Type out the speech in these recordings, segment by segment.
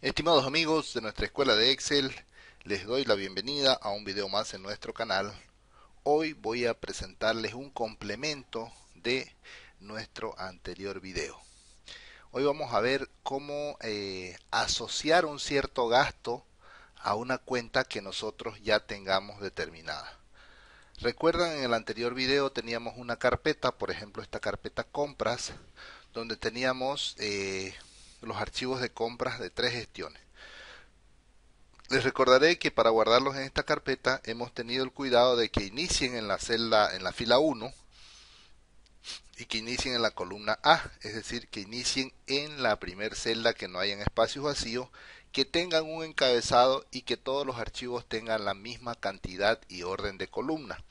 Estimados amigos de nuestra escuela de Excel, les doy la bienvenida a un video más en nuestro canal. Hoy voy a presentarles un complemento de nuestro anterior video. Hoy vamos a ver cómo eh, asociar un cierto gasto a una cuenta que nosotros ya tengamos determinada. Recuerdan en el anterior video teníamos una carpeta, por ejemplo esta carpeta compras, donde teníamos eh, los archivos de compras de tres gestiones. Les recordaré que para guardarlos en esta carpeta hemos tenido el cuidado de que inicien en la celda en la fila 1 y que inicien en la columna A, es decir, que inicien en la primer celda que no hayan espacios vacíos, que tengan un encabezado y que todos los archivos tengan la misma cantidad y orden de columna.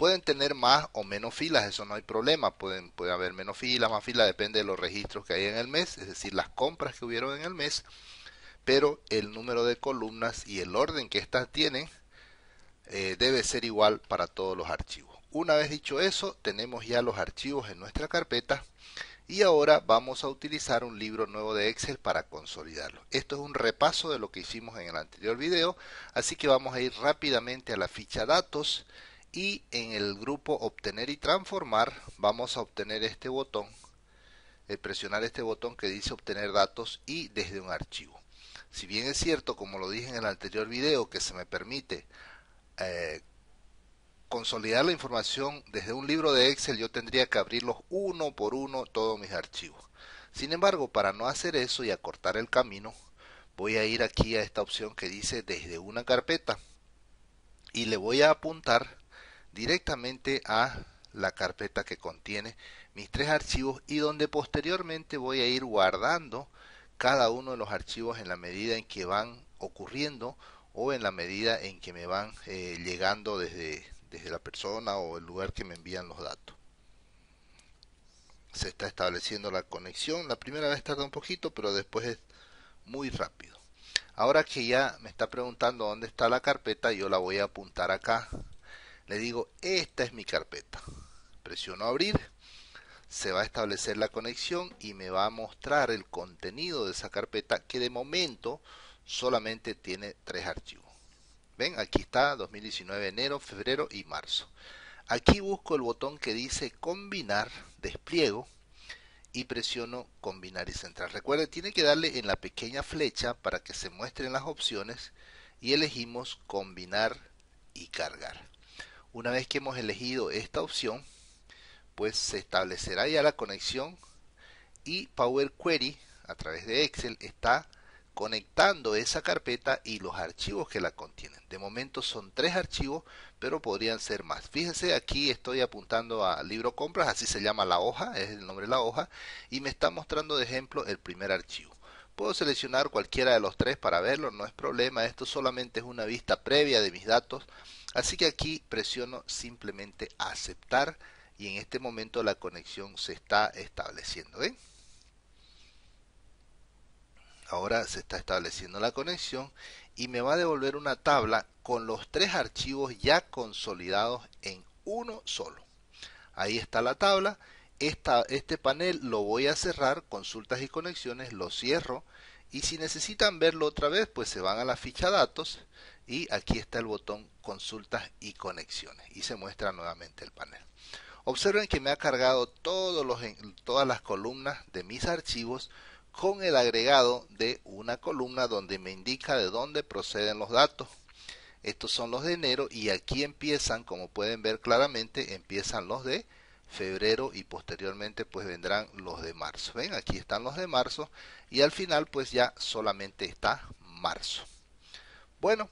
Pueden tener más o menos filas, eso no hay problema. Pueden, puede haber menos filas, más filas, depende de los registros que hay en el mes, es decir, las compras que hubieron en el mes. Pero el número de columnas y el orden que éstas tienen eh, debe ser igual para todos los archivos. Una vez dicho eso, tenemos ya los archivos en nuestra carpeta y ahora vamos a utilizar un libro nuevo de Excel para consolidarlo. Esto es un repaso de lo que hicimos en el anterior video, así que vamos a ir rápidamente a la ficha datos y en el grupo obtener y transformar vamos a obtener este botón eh, presionar este botón que dice obtener datos y desde un archivo si bien es cierto como lo dije en el anterior video que se me permite eh, consolidar la información desde un libro de Excel yo tendría que abrirlos uno por uno todos mis archivos sin embargo para no hacer eso y acortar el camino voy a ir aquí a esta opción que dice desde una carpeta y le voy a apuntar directamente a la carpeta que contiene mis tres archivos y donde posteriormente voy a ir guardando cada uno de los archivos en la medida en que van ocurriendo o en la medida en que me van eh, llegando desde, desde la persona o el lugar que me envían los datos. Se está estableciendo la conexión. La primera vez tarda un poquito, pero después es muy rápido. Ahora que ya me está preguntando dónde está la carpeta, yo la voy a apuntar acá le digo, esta es mi carpeta. Presiono abrir, se va a establecer la conexión y me va a mostrar el contenido de esa carpeta que de momento solamente tiene tres archivos. Ven, aquí está 2019, enero, febrero y marzo. Aquí busco el botón que dice combinar, despliego y presiono combinar y centrar. Recuerde, tiene que darle en la pequeña flecha para que se muestren las opciones y elegimos combinar y cargar. Una vez que hemos elegido esta opción, pues se establecerá ya la conexión y Power Query a través de Excel está conectando esa carpeta y los archivos que la contienen. De momento son tres archivos, pero podrían ser más. Fíjense, aquí estoy apuntando a libro compras, así se llama la hoja, es el nombre de la hoja, y me está mostrando de ejemplo el primer archivo. Puedo seleccionar cualquiera de los tres para verlo, no es problema, esto solamente es una vista previa de mis datos Así que aquí presiono simplemente aceptar y en este momento la conexión se está estableciendo. Ahora se está estableciendo la conexión y me va a devolver una tabla con los tres archivos ya consolidados en uno solo. Ahí está la tabla. este panel lo voy a cerrar, consultas y conexiones, lo cierro. Y si necesitan verlo otra vez, pues se van a la ficha datos y aquí está el botón consultas y conexiones y se muestra nuevamente el panel. Observen que me ha cargado todos los, todas las columnas de mis archivos con el agregado de una columna donde me indica de dónde proceden los datos. Estos son los de enero y aquí empiezan, como pueden ver claramente, empiezan los de febrero y posteriormente pues vendrán los de marzo. Ven, aquí están los de marzo y al final pues ya solamente está marzo. Bueno,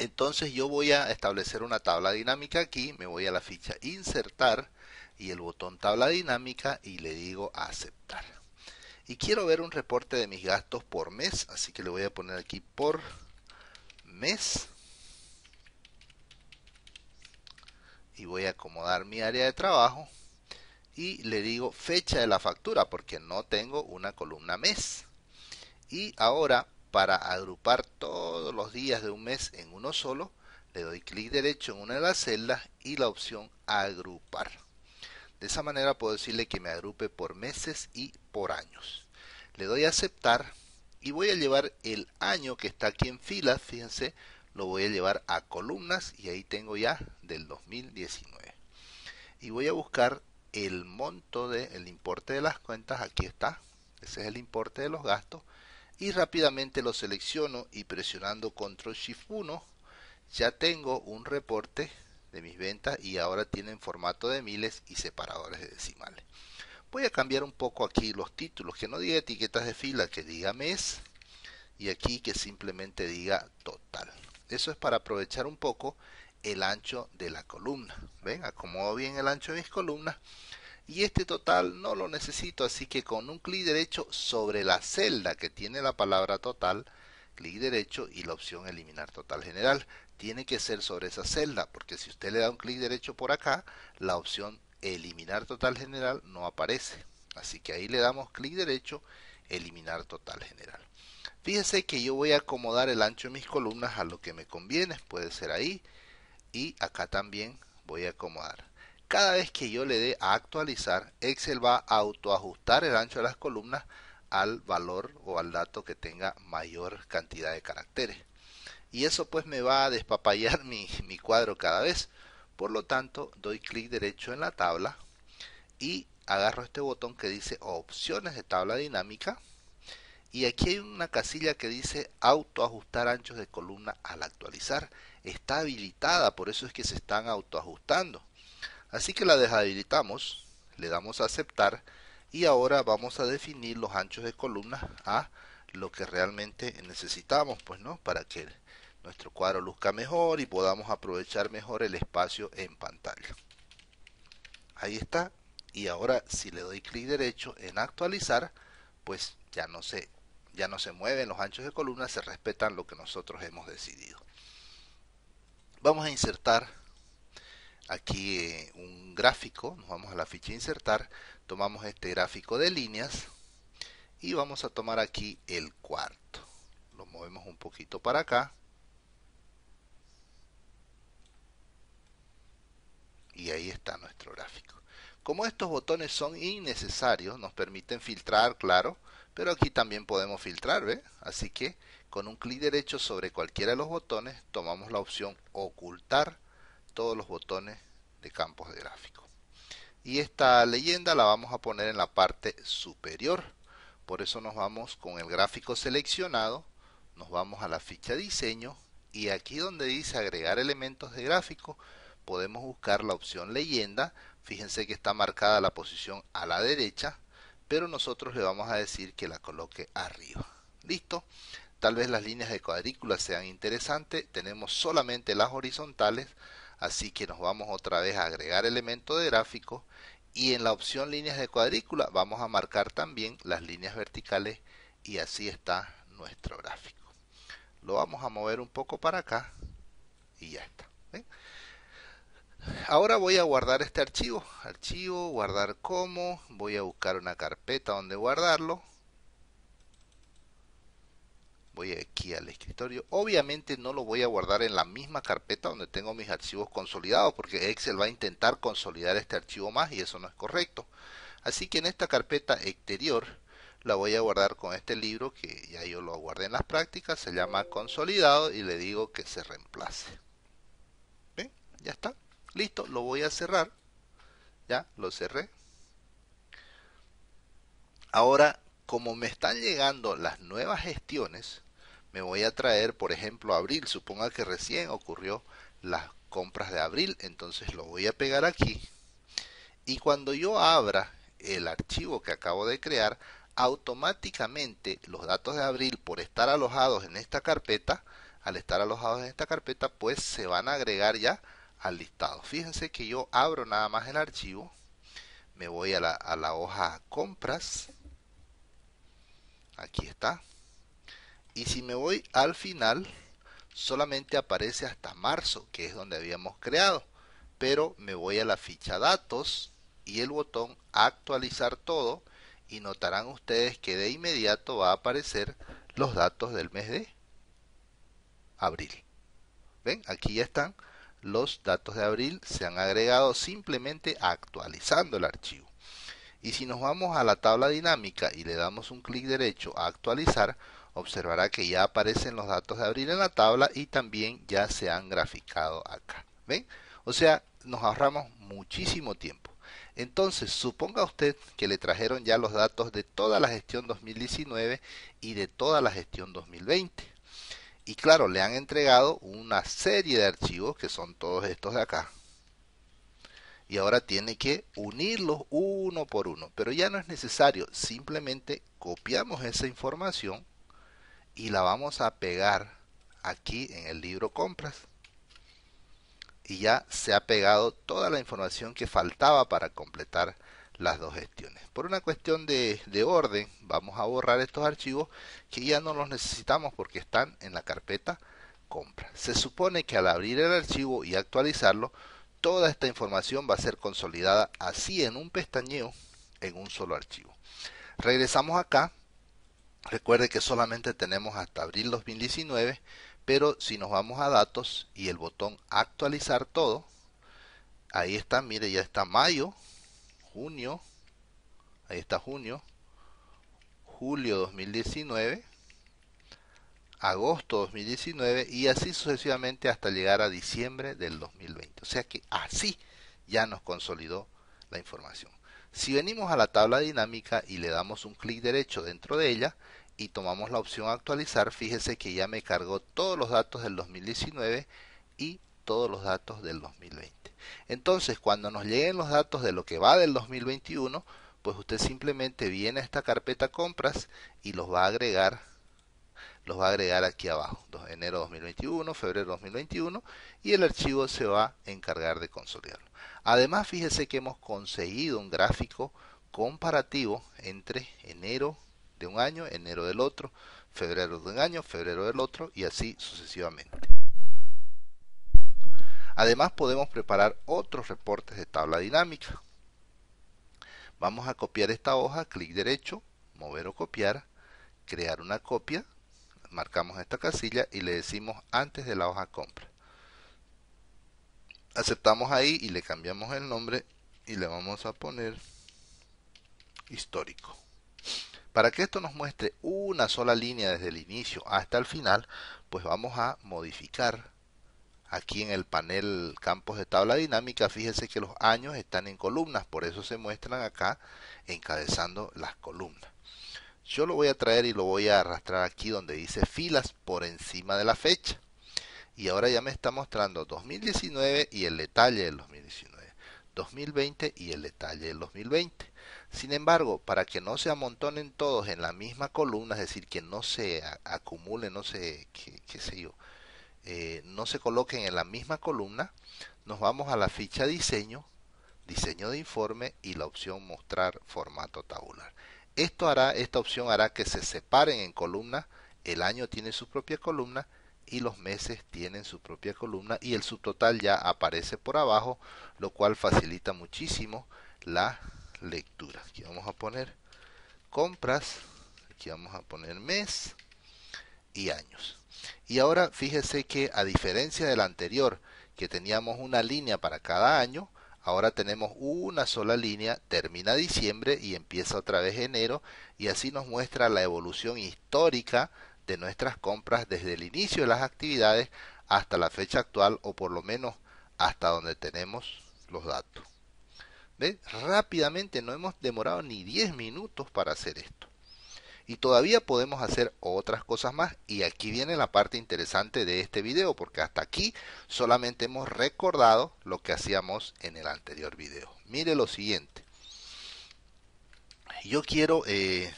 entonces yo voy a establecer una tabla dinámica aquí, me voy a la ficha insertar y el botón tabla dinámica y le digo aceptar. Y quiero ver un reporte de mis gastos por mes, así que le voy a poner aquí por mes. Y voy a acomodar mi área de trabajo y le digo fecha de la factura porque no tengo una columna mes. Y ahora para agrupar todos los días de un mes en uno solo, le doy clic derecho en una de las celdas y la opción agrupar. De esa manera puedo decirle que me agrupe por meses y por años. Le doy a aceptar y voy a llevar el año que está aquí en filas, fíjense, lo voy a llevar a columnas y ahí tengo ya del 2019. Y voy a buscar el monto de el importe de las cuentas, aquí está, ese es el importe de los gastos y rápidamente lo selecciono y presionando control shift 1 ya tengo un reporte de mis ventas y ahora tienen formato de miles y separadores de decimales. Voy a cambiar un poco aquí los títulos, que no diga etiquetas de fila, que diga mes y aquí que simplemente diga total. Eso es para aprovechar un poco el ancho de la columna. Ven, acomodo bien el ancho de mis columnas y este total no lo necesito, así que con un clic derecho sobre la celda que tiene la palabra total, clic derecho y la opción eliminar total general. Tiene que ser sobre esa celda, porque si usted le da un clic derecho por acá, la opción eliminar total general no aparece. Así que ahí le damos clic derecho, eliminar total general. Fíjese que yo voy a acomodar el ancho de mis columnas a lo que me conviene, puede ser ahí y acá también voy a acomodar. Cada vez que yo le dé a actualizar, Excel va a autoajustar el ancho de las columnas al valor o al dato que tenga mayor cantidad de caracteres. Y eso pues me va a despapallar mi, mi cuadro cada vez. Por lo tanto, doy clic derecho en la tabla y agarro este botón que dice opciones de tabla dinámica y aquí hay una casilla que dice autoajustar anchos de columna al actualizar. Está habilitada, por eso es que se están autoajustando. Así que la deshabilitamos, le damos a aceptar y ahora vamos a definir los anchos de columna a lo que realmente necesitamos, pues no, para que nuestro cuadro luzca mejor y podamos aprovechar mejor el espacio en pantalla. Ahí está. Y ahora si le doy clic derecho en actualizar, pues ya no se ya no se mueven los anchos de columna, se respetan lo que nosotros hemos decidido. Vamos a insertar aquí eh, un gráfico, nos vamos a la ficha insertar, tomamos este gráfico de líneas y vamos a tomar aquí el cuarto. Lo movemos un poquito para acá. Y ahí está nuestro gráfico. Como estos botones son innecesarios, nos permiten filtrar, claro, pero aquí también podemos filtrar, ¿ve? Así que con un clic derecho sobre cualquiera de los botones, tomamos la opción ocultar todos los botones de campos de gráfico. Y esta leyenda la vamos a poner en la parte superior. Por eso nos vamos con el gráfico seleccionado, nos vamos a la ficha diseño y aquí donde dice agregar elementos de gráfico podemos buscar la opción leyenda. Fíjense que está marcada la posición a la derecha, pero nosotros le vamos a decir que la coloque arriba. ¿Listo? Tal vez las líneas de cuadrícula sean interesantes. Tenemos solamente las horizontales, Así que nos vamos otra vez a agregar elemento de gráfico y en la opción líneas de cuadrícula vamos a marcar también las líneas verticales y así está nuestro gráfico. Lo vamos a mover un poco para acá y ya está. Ahora voy a guardar este archivo. Archivo, guardar como. Voy a buscar una carpeta donde guardarlo voy aquí al escritorio. Obviamente no lo voy a guardar en la misma carpeta donde tengo mis archivos consolidados porque Excel va a intentar consolidar este archivo más y eso no es correcto. Así que en esta carpeta exterior la voy a guardar con este libro que ya yo lo guardé en las prácticas, se llama consolidado y le digo que se reemplace. ¿Ven? Ya está. Listo, lo voy a cerrar. Ya, lo cerré. Ahora, como me están llegando las nuevas gestiones, me voy a traer, por ejemplo, abril. Suponga que recién ocurrió las compras de abril, entonces lo voy a pegar aquí. Y cuando yo abra el archivo que acabo de crear, automáticamente los datos de abril, por estar alojados en esta carpeta, al estar alojados en esta carpeta, pues se van a agregar ya al listado. Fíjense que yo abro nada más el archivo, me voy a la, hoja compras, aquí está, y si me voy al final, solamente aparece hasta marzo, que es donde habíamos creado. Pero me voy a la ficha datos y el botón actualizar todo y notarán ustedes que de inmediato va a aparecer los datos del mes de abril. ¿Ven? Aquí ya están los datos de abril, se han agregado simplemente actualizando el archivo. Y si nos vamos a la tabla dinámica y le damos un clic derecho a actualizar, observará que ya aparecen los datos de abril en la tabla y también ya se han graficado acá. ¿Ven? O sea, nos ahorramos muchísimo tiempo. Entonces, suponga usted que le trajeron ya los datos de toda la gestión 2019 y de toda la gestión 2020. Y claro, le han entregado una serie de archivos que son todos estos de acá. Y ahora tiene que unirlos uno por uno. Pero ya no es necesario. Simplemente copiamos esa información y la vamos a pegar aquí en el libro compras y ya se ha pegado toda la información que faltaba para completar las dos gestiones. Por una cuestión de, de, orden, vamos a borrar estos archivos que ya no los necesitamos porque están en la carpeta compra. Se supone que al abrir el archivo y actualizarlo, toda esta información va a ser consolidada así en un pestañeo en un solo archivo. Regresamos acá Recuerde que solamente tenemos hasta abril 2019, pero si nos vamos a datos y el botón actualizar todo, ahí está, mire, ya está mayo, junio, ahí está junio, julio 2019, agosto 2019 y así sucesivamente hasta llegar a diciembre del 2020. O sea que así ya nos consolidó la información. Si venimos a la tabla dinámica y le damos un clic derecho dentro de ella y tomamos la opción actualizar, fíjese que ya me cargó todos los datos del 2019 y todos los datos del 2020. Entonces, cuando nos lleguen los datos de lo que va del 2021, pues usted simplemente viene a esta carpeta compras y los va a agregar los va a agregar aquí abajo, enero 2021, febrero 2021 y el archivo se va a encargar de consolidarlo. Además, fíjese que hemos conseguido un gráfico comparativo entre enero de un año, enero del otro, febrero de un año, febrero del otro y así sucesivamente. Además podemos preparar otros reportes de tabla dinámica. Vamos a copiar esta hoja, clic derecho, mover o copiar, crear una copia, marcamos esta casilla y le decimos antes de la hoja compra aceptamos ahí y le cambiamos el nombre y le vamos a poner histórico. Para que esto nos muestre una sola línea desde el inicio hasta el final, pues vamos a modificar aquí en el panel campos de tabla dinámica. Fíjese que los años están en columnas, por eso se muestran acá encabezando las columnas. Yo lo voy a traer y lo voy a arrastrar aquí donde dice filas por encima de la fecha y ahora ya me está mostrando 2019 y el detalle del 2019, 2020 y el detalle del 2020. Sin embargo, para que no se amontonen todos en la misma columna, es decir, que no se acumulen no se, qué, sé yo, eh, no se coloquen en la misma columna, nos vamos a la ficha diseño, diseño de informe y la opción mostrar formato tabular. Esto hará, esta opción hará que se separen en columnas, el año tiene su propia columna y los meses tienen su propia columna y el subtotal ya aparece por abajo, lo cual facilita muchísimo la lectura. Aquí vamos a poner compras, aquí vamos a poner mes y años. Y ahora fíjese que a diferencia del anterior, que teníamos una línea para cada año, ahora tenemos una sola línea, termina diciembre y empieza otra vez enero, y así nos muestra la evolución histórica de nuestras compras desde el inicio de las actividades hasta la fecha actual o por lo menos hasta donde tenemos los datos. Rápidamente no hemos demorado ni 10 minutos para hacer esto. Y todavía podemos hacer otras cosas más y aquí viene la parte interesante de este video porque hasta aquí solamente hemos recordado lo que hacíamos en el anterior video. Mire lo siguiente. Yo quiero eh,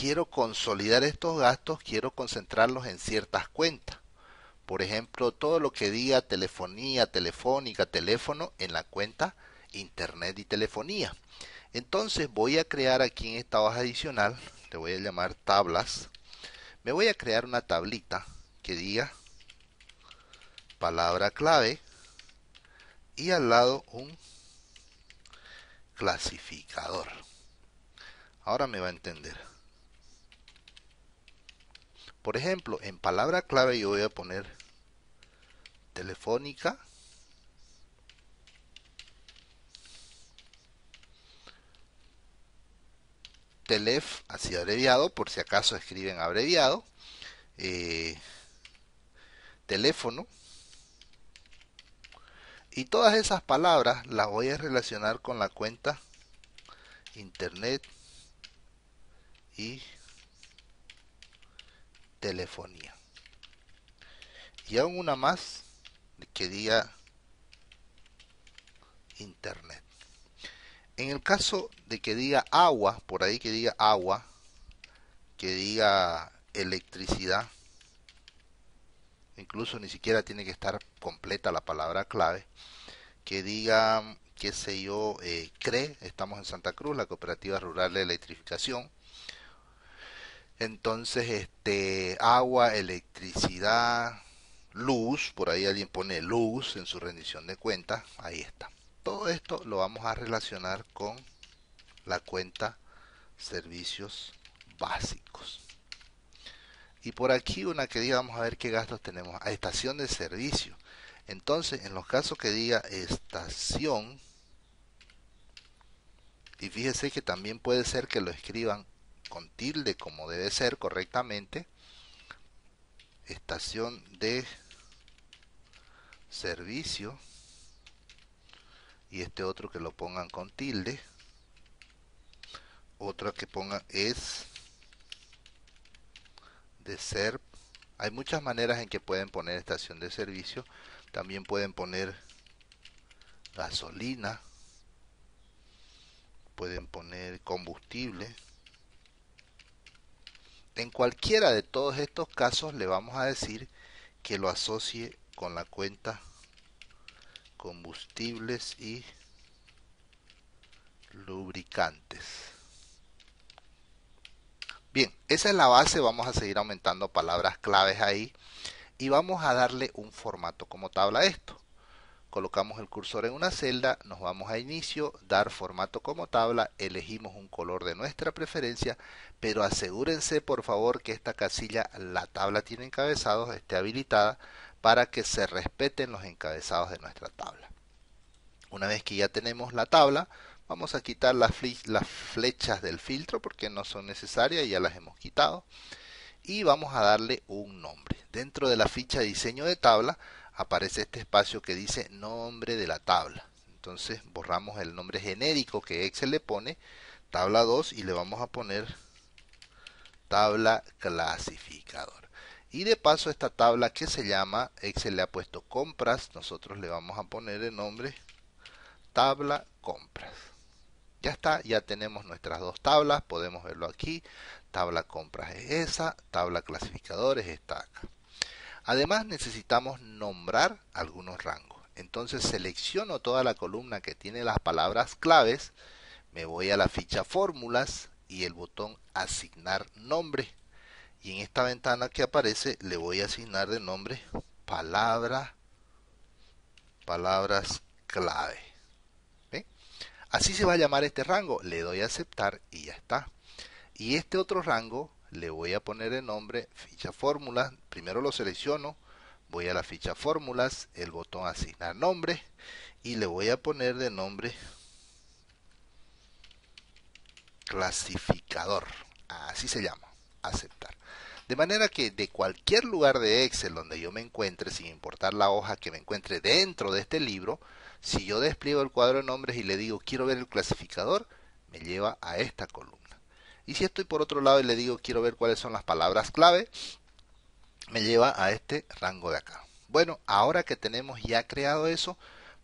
quiero consolidar estos gastos, quiero concentrarlos en ciertas cuentas. Por ejemplo, todo lo que diga telefonía, telefónica, teléfono en la cuenta internet y telefonía. Entonces voy a crear aquí en esta hoja adicional, le voy a llamar tablas. Me voy a crear una tablita que diga palabra clave y al lado un clasificador. Ahora me va a entender. Por ejemplo, en palabra clave yo voy a poner telefónica. Telef, así abreviado, por si acaso escriben abreviado. Eh, teléfono. Y todas esas palabras las voy a relacionar con la cuenta internet y telefonía. Y aún una más que diga internet. En el caso de que diga agua, por ahí que diga agua, que diga electricidad, incluso ni siquiera tiene que estar completa la palabra clave, que diga, qué sé yo, eh, CRE, estamos en Santa Cruz, la Cooperativa Rural de Electrificación, entonces, este, agua, electricidad, luz, por ahí alguien pone luz en su rendición de cuentas, ahí está. Todo esto lo vamos a relacionar con la cuenta servicios básicos. Y por aquí una que diga, vamos a ver qué gastos tenemos, a estación de servicio. Entonces, en los casos que diga estación, y fíjese que también puede ser que lo escriban con tilde como debe ser correctamente, estación de servicio y este otro que lo pongan con tilde otra que ponga es de ser hay muchas maneras en que pueden poner estación de servicio también pueden poner gasolina pueden poner combustible en cualquiera de todos estos casos le vamos a decir que lo asocie con la cuenta combustibles y lubricantes. Bien, esa es la base, vamos a seguir aumentando palabras claves ahí y vamos a darle un formato como tabla esto colocamos el cursor en una celda, nos vamos a inicio, dar formato como tabla, elegimos un color de nuestra preferencia, pero asegúrense por favor que esta casilla, la tabla tiene encabezados, esté habilitada para que se respeten los encabezados de nuestra tabla. Una vez que ya tenemos la tabla, vamos a quitar las, flechas del filtro porque no son necesarias, ya las hemos quitado. Y vamos a darle un nombre. Dentro de la ficha diseño de tabla, aparece este espacio que dice nombre de la tabla. Entonces borramos el nombre genérico que Excel le pone, tabla 2 y le vamos a poner tabla clasificador. Y de paso esta tabla que se llama, Excel le ha puesto compras, nosotros le vamos a poner el nombre tabla compras. Ya está, ya tenemos nuestras dos tablas, podemos verlo aquí. Tabla compras es esa, tabla clasificadores está acá. Además necesitamos nombrar algunos rangos. Entonces selecciono toda la columna que tiene las palabras claves, me voy a la ficha fórmulas y el botón asignar nombre. Y en esta ventana que aparece le voy a asignar de nombre palabra, palabras clave. Así se va a llamar este rango. Le doy a aceptar y ya está. Y este otro rango le voy a poner el nombre ficha fórmula, primero lo selecciono, voy a la ficha fórmulas, el botón asignar nombre y le voy a poner de nombre clasificador, así se llama, aceptar. De manera que de cualquier lugar de Excel donde yo me encuentre, sin importar la hoja que me encuentre dentro de este libro, si yo despliego el cuadro de nombres y le digo quiero ver el clasificador, me lleva a esta columna. Y si estoy por otro lado y le digo quiero ver cuáles son las palabras clave, me lleva a este rango de acá. Bueno, ahora que tenemos ya creado eso,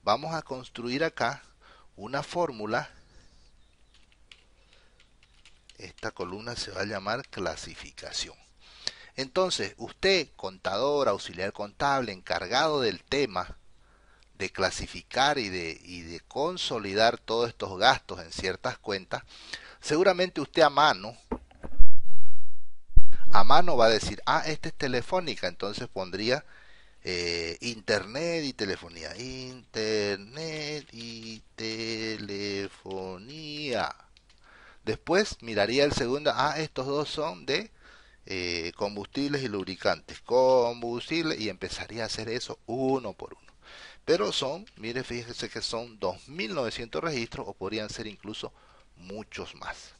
vamos a construir acá una fórmula. Esta columna se va a llamar clasificación. Entonces, usted, contador, auxiliar contable, encargado del tema, de clasificar y de, y de consolidar todos estos gastos en ciertas cuentas, seguramente usted a mano, a mano va a decir, ah, este es telefónica, entonces pondría eh, internet y telefonía. Internet y telefonía. Después miraría el segundo, ah, estos dos son de eh, combustibles y lubricantes. Combustible y empezaría a hacer eso uno por uno. Pero son, mire, fíjese que son 2.900 registros o podrían ser incluso muchos más.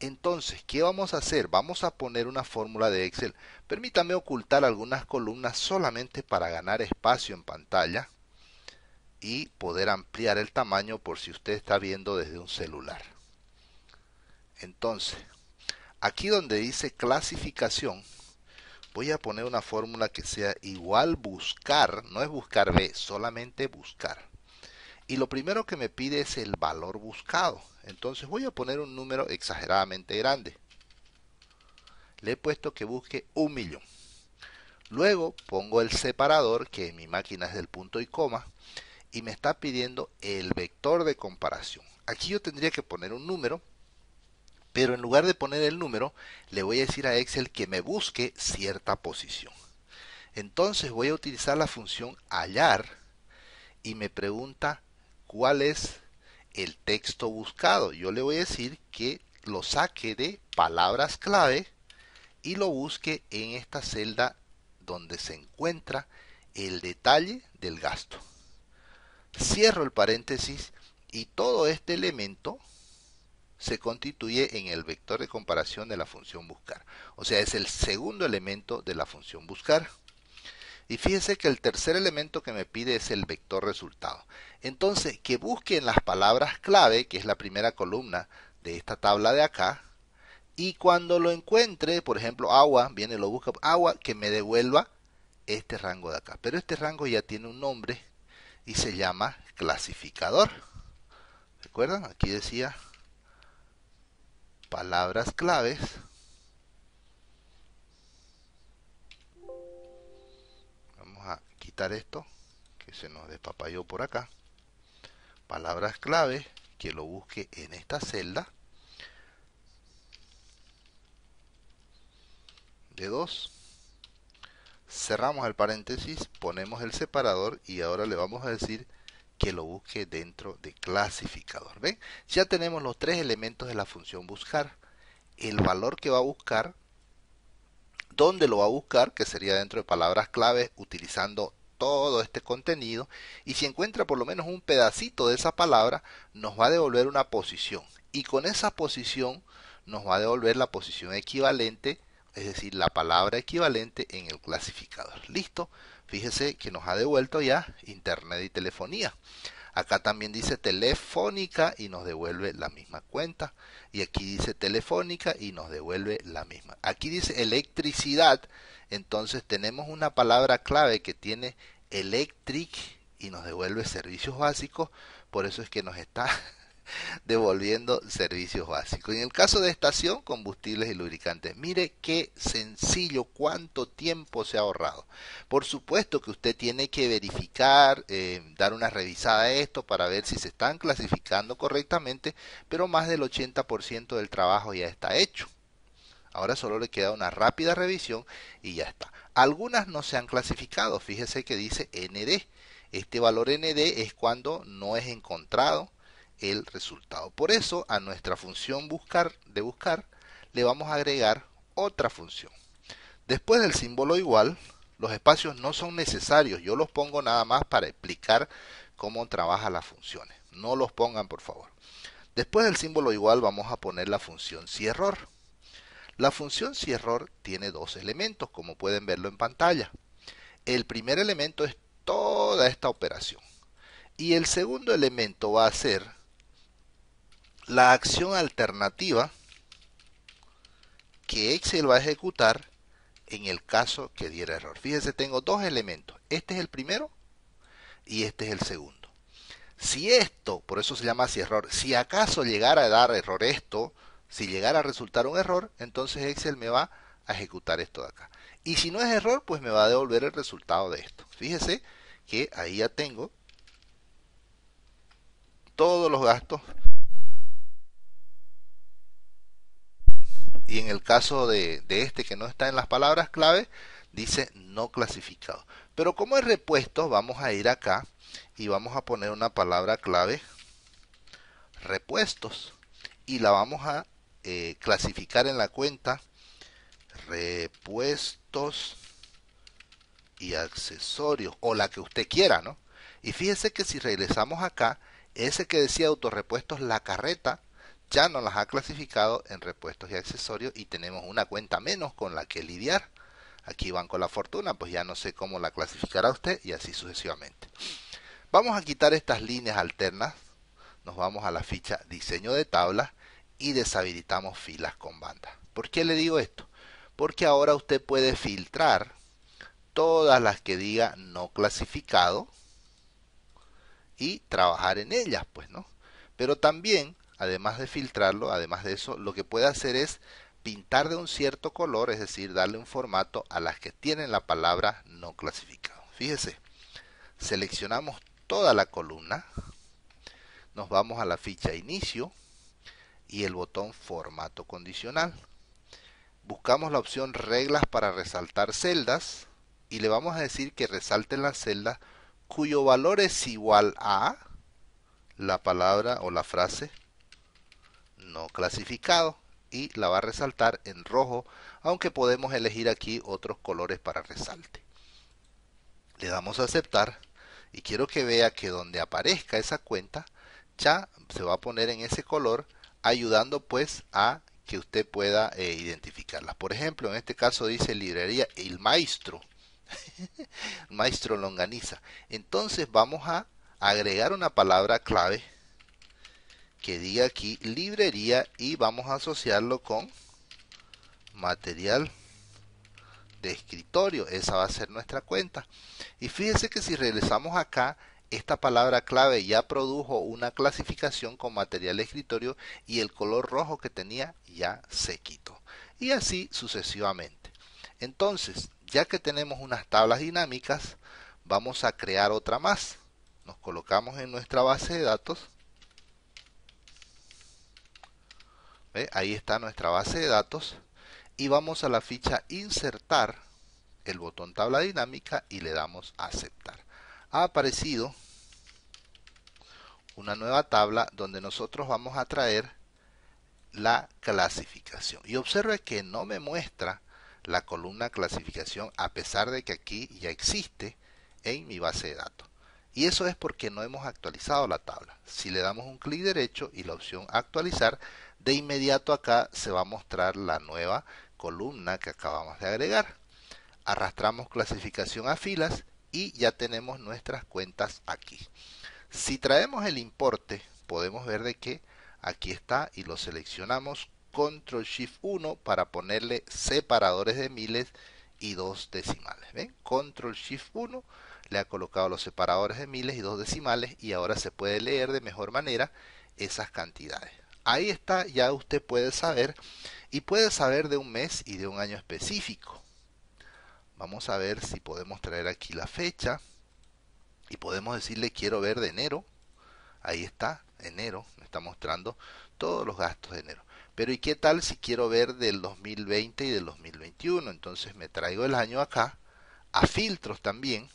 Entonces, ¿qué vamos a hacer? Vamos a poner una fórmula de Excel. Permítame ocultar algunas columnas solamente para ganar espacio en pantalla y poder ampliar el tamaño por si usted está viendo desde un celular. Entonces, aquí donde dice clasificación, voy a poner una fórmula que sea igual buscar, no es buscar B, solamente buscar. Y lo primero que me pide es el valor buscado. Entonces voy a poner un número exageradamente grande. Le he puesto que busque un millón. Luego pongo el separador, que en mi máquina es del punto y coma, y me está pidiendo el vector de comparación. Aquí yo tendría que poner un número pero en lugar de poner el número, le voy a decir a Excel que me busque cierta posición. Entonces voy a utilizar la función hallar y me pregunta cuál es el texto buscado. Yo le voy a decir que lo saque de palabras clave y lo busque en esta celda donde se encuentra el detalle del gasto. Cierro el paréntesis y todo este elemento se constituye en el vector de comparación de la función buscar. O sea, es el segundo elemento de la función buscar. Y fíjense que el tercer elemento que me pide es el vector resultado. Entonces, que busquen las palabras clave, que es la primera columna de esta tabla de acá, y cuando lo encuentre, por ejemplo, agua, viene lo busca, agua, que me devuelva este rango de acá. Pero este rango ya tiene un nombre y se llama clasificador. ¿Recuerdan? Aquí decía palabras claves vamos a quitar esto que se nos despapayó por acá palabras claves que lo busque en esta celda de 2 cerramos el paréntesis ponemos el separador y ahora le vamos a decir que lo busque dentro de clasificador. ¿Ven? Ya tenemos los tres elementos de la función buscar. El valor que va a buscar, dónde lo va a buscar, que sería dentro de palabras clave utilizando todo este contenido y si encuentra por lo menos un pedacito de esa palabra nos va a devolver una posición y con esa posición nos va a devolver la posición equivalente es decir la palabra equivalente en el clasificador listo fíjese que nos ha devuelto ya internet y telefonía. Acá también dice telefónica y nos devuelve la misma cuenta. Y aquí dice telefónica y nos devuelve la misma. Aquí dice electricidad. Entonces tenemos una palabra clave que tiene electric y nos devuelve servicios básicos. Por eso es que nos está devolviendo servicios básicos. En el caso de estación, combustibles y lubricantes. Mire qué sencillo, cuánto tiempo se ha ahorrado. Por supuesto que usted tiene que verificar, eh, dar una revisada a esto para ver si se están clasificando correctamente, pero más del 80% del trabajo ya está hecho. Ahora solo le queda una rápida revisión y ya está. Algunas no se han clasificado. Fíjese que dice ND. Este valor ND es cuando no es encontrado el resultado. Por eso a nuestra función buscar de buscar le vamos a agregar otra función. Después del símbolo igual, los espacios no son necesarios. Yo los pongo nada más para explicar cómo trabajan las funciones. No los pongan, por favor. Después del símbolo igual vamos a poner la función si error. La función si error tiene dos elementos, como pueden verlo en pantalla. El primer elemento es toda esta operación. Y el segundo elemento va a ser la acción alternativa que Excel va a ejecutar en el caso que diera error. fíjese tengo dos elementos. Este es el primero y este es el segundo. Si esto, por eso se llama así error, si acaso llegara a dar error esto, si llegara a resultar un error, entonces Excel me va a ejecutar esto de acá. Y si no es error, pues me va a devolver el resultado de esto. Fíjese que ahí ya tengo todos los gastos Y en el caso de, este que no está en las palabras clave, dice no clasificado. Pero como es repuesto, vamos a ir acá y vamos a poner una palabra clave repuestos y la vamos a eh, clasificar en la cuenta repuestos y accesorios o la que usted quiera, ¿no? Y fíjese que si regresamos acá, ese que decía autorrepuestos la carreta ya no las ha clasificado en repuestos y accesorios y tenemos una cuenta menos con la que lidiar. Aquí van con la fortuna, pues ya no sé cómo la clasificará usted y así sucesivamente. Vamos a quitar estas líneas alternas, nos vamos a la ficha diseño de tabla y deshabilitamos filas con bandas. ¿Por qué le digo esto? Porque ahora usted puede filtrar todas las que diga no clasificado y trabajar en ellas, pues, ¿no? Pero también además de filtrarlo, además de eso, lo que puede hacer es pintar de un cierto color, es decir, darle un formato a las que tienen la palabra no clasificado. Fíjese, seleccionamos toda la columna, nos vamos a la ficha inicio y el botón formato condicional. Buscamos la opción reglas para resaltar celdas y le vamos a decir que resalte las celdas cuyo valor es igual a la palabra o la frase no clasificado y la va a resaltar en rojo, aunque podemos elegir aquí otros colores para resalte. Le damos a aceptar y quiero que vea que donde aparezca esa cuenta ya se va a poner en ese color ayudando pues a que usted pueda identificarla. Eh, identificarlas. Por ejemplo, en este caso dice librería El Maestro. Maestro Longaniza. Entonces vamos a agregar una palabra clave que diga aquí librería y vamos a asociarlo con material de escritorio. Esa va a ser nuestra cuenta. Y fíjese que si regresamos acá, esta palabra clave ya produjo una clasificación con material de escritorio y el color rojo que tenía ya se quitó. Y así sucesivamente. Entonces, ya que tenemos unas tablas dinámicas, vamos a crear otra más. Nos colocamos en nuestra base de datos ¿eh? Ahí está nuestra base de datos. Y vamos a la ficha insertar, el botón tabla dinámica y le damos a aceptar. Ha aparecido una nueva tabla donde nosotros vamos a traer la clasificación. Y observe que no me muestra la columna clasificación a pesar de que aquí ya existe en mi base de datos. Y eso es porque no hemos actualizado la tabla. Si le damos un clic derecho y la opción actualizar, de inmediato acá se va a mostrar la nueva columna que acabamos de agregar. Arrastramos clasificación a filas y ya tenemos nuestras cuentas aquí. Si traemos el importe, podemos ver de que aquí está y lo seleccionamos control shift 1 para ponerle separadores de miles y dos decimales. ¿Ven? Control shift 1 le ha colocado los separadores de miles y dos decimales y ahora se puede leer de mejor manera esas cantidades. Ahí está, ya usted puede saber y puede saber de un mes y de un año específico. Vamos a ver si podemos traer aquí la fecha y podemos decirle quiero ver de enero. Ahí está, enero, me está mostrando todos los gastos de enero. Pero ¿y qué tal si quiero ver del 2020 y del 2021? Entonces me traigo el año acá a filtros también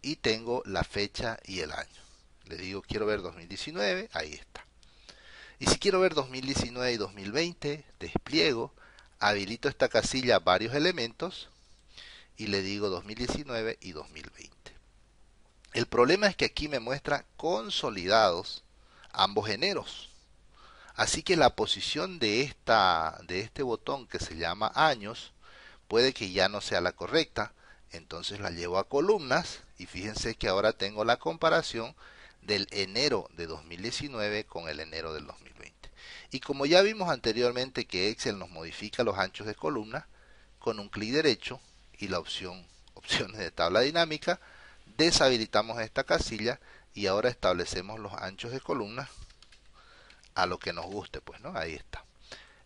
y tengo la fecha y el año. Le digo quiero ver 2019, ahí está. Y si quiero ver 2019 y 2020, despliego, habilito esta casilla varios elementos y le digo 2019 y 2020. El problema es que aquí me muestra consolidados ambos eneros. Así que la posición de, esta, de este botón que se llama años puede que ya no sea la correcta entonces la llevo a columnas y fíjense que ahora tengo la comparación del enero de 2019 con el enero del 2020. Y como ya vimos anteriormente que Excel nos modifica los anchos de columna, con un clic derecho y la opción opciones de tabla dinámica, deshabilitamos esta casilla y ahora establecemos los anchos de columna a lo que nos guste, pues, ¿no? Ahí está.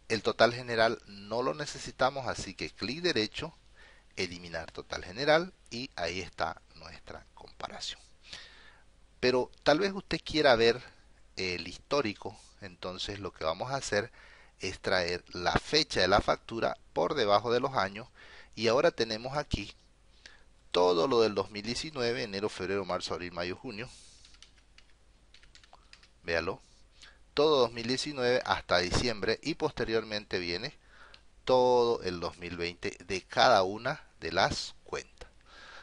El total general no lo necesitamos, así que clic derecho eliminar total general y ahí está nuestra comparación. Pero tal vez usted quiera ver el histórico, entonces lo que vamos a hacer es traer la fecha de la factura por debajo de los años y ahora tenemos aquí todo lo del 2019, enero, febrero, marzo, abril, mayo, junio. Véalo. Todo 2019 hasta diciembre y posteriormente viene todo el 2020 de cada una de las cuentas.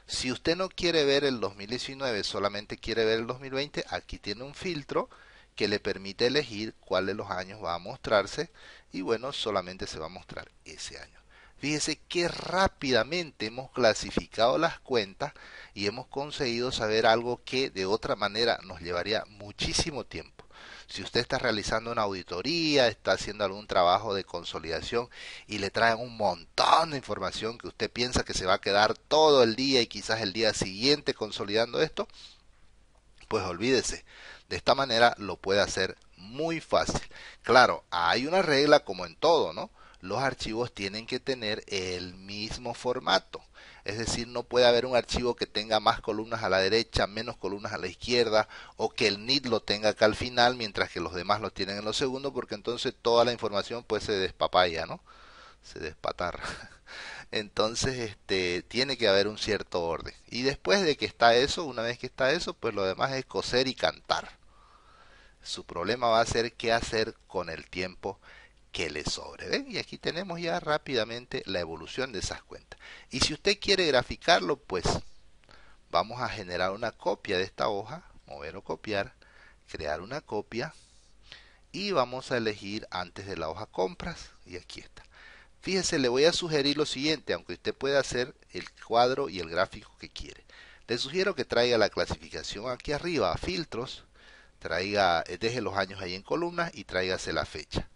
Si usted no quiere ver el 2019, solamente quiere ver el 2020, aquí tiene un filtro que le permite elegir cuál de los años va a mostrarse y bueno, solamente se va a mostrar ese año. Fíjese que rápidamente hemos clasificado las cuentas y hemos conseguido saber algo que de otra manera nos llevaría muchísimo tiempo. Si usted está realizando una auditoría, está haciendo algún trabajo de consolidación y le traen un montón de información que usted piensa que se va a quedar todo el día y quizás el día siguiente consolidando esto, pues olvídese. De esta manera lo puede hacer muy fácil. Claro, hay una regla como en todo, ¿no? Los archivos tienen que tener el mismo formato es decir, no puede haber un archivo que tenga más columnas a la derecha, menos columnas a la izquierda, o que el NIT lo tenga acá al final, mientras que los demás lo tienen en lo segundo, porque entonces toda la información pues se despapalla, ¿no? Se despatarra. Entonces, este, tiene que haber un cierto orden. Y después de que está eso, una vez que está eso, pues lo demás es coser y cantar. Su problema va a ser qué hacer con el tiempo que le sobre. ¿Ven? Y aquí tenemos ya rápidamente la evolución de esas cuentas. Y si usted quiere graficarlo, pues vamos a generar una copia de esta hoja, mover o copiar, crear una copia y vamos a elegir antes de la hoja compras y aquí está. Fíjese, le voy a sugerir lo siguiente, aunque usted pueda hacer el cuadro y el gráfico que quiere. Le sugiero que traiga la clasificación aquí arriba, filtros, traiga, eh, deje los años ahí en columnas y tráigase la fecha.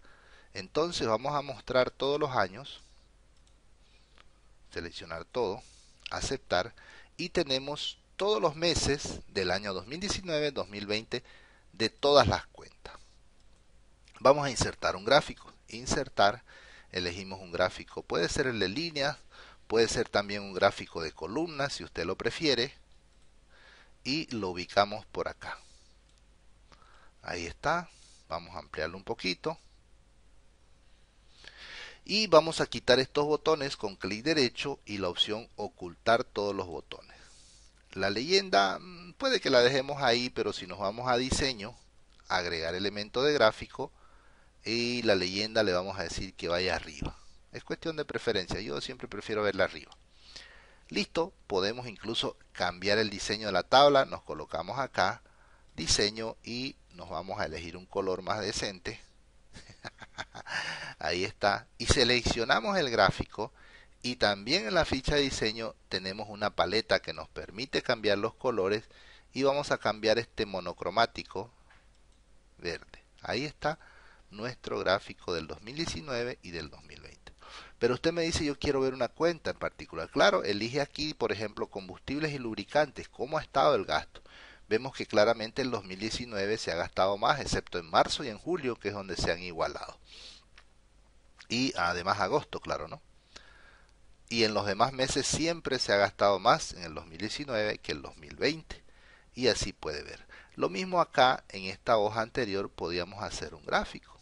Entonces vamos a mostrar todos los años, seleccionar todo, aceptar y tenemos todos los meses del año 2019-2020 de todas las cuentas. Vamos a insertar un gráfico, insertar, elegimos un gráfico, puede ser el de líneas, puede ser también un gráfico de columnas si usted lo prefiere y lo ubicamos por acá. Ahí está, vamos a ampliarlo un poquito y vamos a quitar estos botones con clic derecho y la opción ocultar todos los botones. La leyenda mm, puede que la dejemos ahí, pero si nos vamos a diseño, agregar elemento de gráfico y la leyenda le vamos a decir que vaya arriba. Es cuestión de preferencia, yo siempre prefiero verla arriba. Listo, podemos incluso cambiar el diseño de la tabla, nos colocamos acá, diseño y nos vamos a elegir un color más decente Ahí está. Y seleccionamos el gráfico y también en la ficha de diseño tenemos una paleta que nos permite cambiar los colores y vamos a cambiar este monocromático verde. Ahí está nuestro gráfico del 2019 y del 2020. Pero usted me dice yo quiero ver una cuenta en particular. Claro, elige aquí por ejemplo combustibles y lubricantes, cómo ha estado el gasto vemos que claramente en 2019 se ha gastado más, excepto en marzo y en julio, que es donde se han igualado. Y además agosto, claro, ¿no? Y en los demás meses siempre se ha gastado más en el 2019 que el 2020. Y así puede ver. Lo mismo acá, en esta hoja anterior, podíamos hacer un gráfico.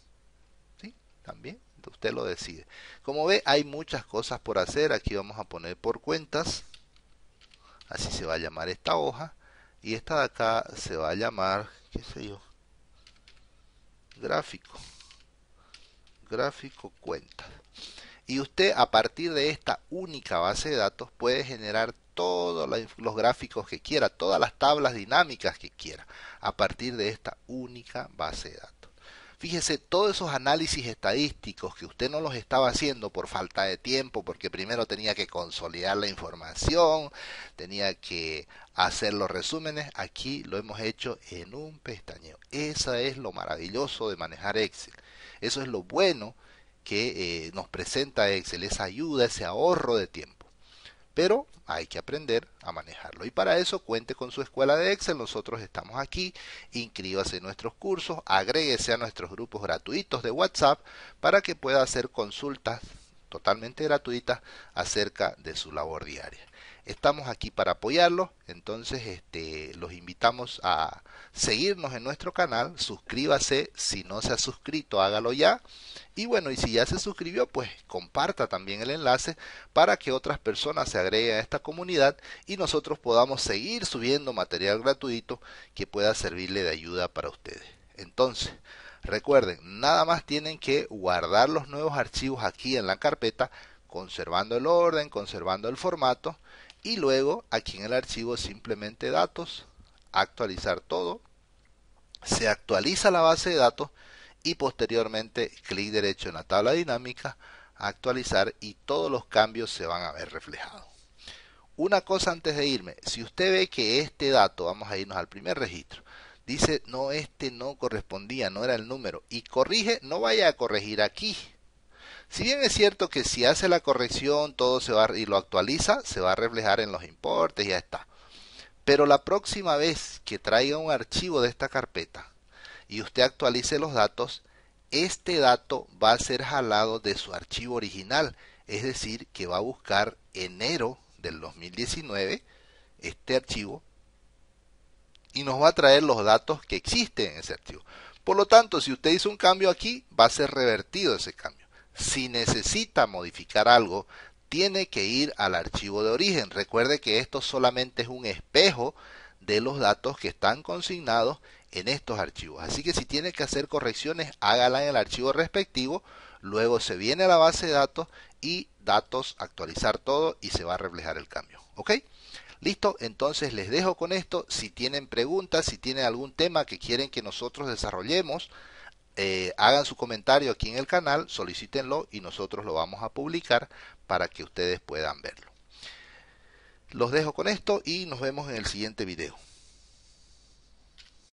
¿Sí? También, usted lo decide. Como ve, hay muchas cosas por hacer. Aquí vamos a poner por cuentas. Así se va a llamar esta hoja y esta de acá se va a llamar, qué sé yo, gráfico, gráfico cuenta. Y usted a partir de esta única base de datos puede generar todos los gráficos que quiera, todas las tablas dinámicas que quiera, a partir de esta única base de datos. Fíjese, todos esos análisis estadísticos que usted no los estaba haciendo por falta de tiempo, porque primero tenía que consolidar la información, tenía que hacer los resúmenes, aquí lo hemos hecho en un pestañeo. Eso es lo maravilloso de manejar Excel. Eso es lo bueno que eh, nos presenta Excel, esa ayuda, ese ahorro de tiempo pero hay que aprender a manejarlo. Y para eso cuente con su escuela de Excel. Nosotros estamos aquí. Inscríbase en nuestros cursos, agréguese a nuestros grupos gratuitos de WhatsApp para que pueda hacer consultas totalmente gratuitas acerca de su labor diaria estamos aquí para apoyarlos. Entonces, este, los invitamos a seguirnos en nuestro canal. Suscríbase si no se ha suscrito, hágalo ya. Y bueno, y si ya se suscribió, pues comparta también el enlace para que otras personas se agreguen a esta comunidad y nosotros podamos seguir subiendo material gratuito que pueda servirle de ayuda para ustedes. Entonces, recuerden, nada más tienen que guardar los nuevos archivos aquí en la carpeta conservando el orden, conservando el formato y luego aquí en el archivo simplemente datos, actualizar todo, se actualiza la base de datos y posteriormente clic derecho en la tabla dinámica, actualizar y todos los cambios se van a ver reflejados. Una cosa antes de irme, si usted ve que este dato, vamos a irnos al primer registro, dice no, este no correspondía, no era el número y corrige, no vaya a corregir aquí, si bien es cierto que si hace la corrección todo se va y lo actualiza, se va a reflejar en los importes y ya está. Pero la próxima vez que traiga un archivo de esta carpeta y usted actualice los datos, este dato va a ser jalado de su archivo original, es decir, que va a buscar enero del 2019 este archivo y nos va a traer los datos que existen en ese archivo. Por lo tanto, si usted hizo un cambio aquí, va a ser revertido ese cambio. Si necesita modificar algo, tiene que ir al archivo de origen. Recuerde que esto solamente es un espejo de los datos que están consignados en estos archivos. Así que si tiene que hacer correcciones, hágala en el archivo respectivo. Luego se viene a la base de datos y datos, actualizar todo y se va a reflejar el cambio. ¿Ok? Listo, entonces les dejo con esto. Si tienen preguntas, si tienen algún tema que quieren que nosotros desarrollemos, eh, hagan su comentario aquí en el canal, solicítenlo y nosotros lo vamos a publicar para que ustedes puedan verlo. Los dejo con esto y nos vemos en el siguiente video.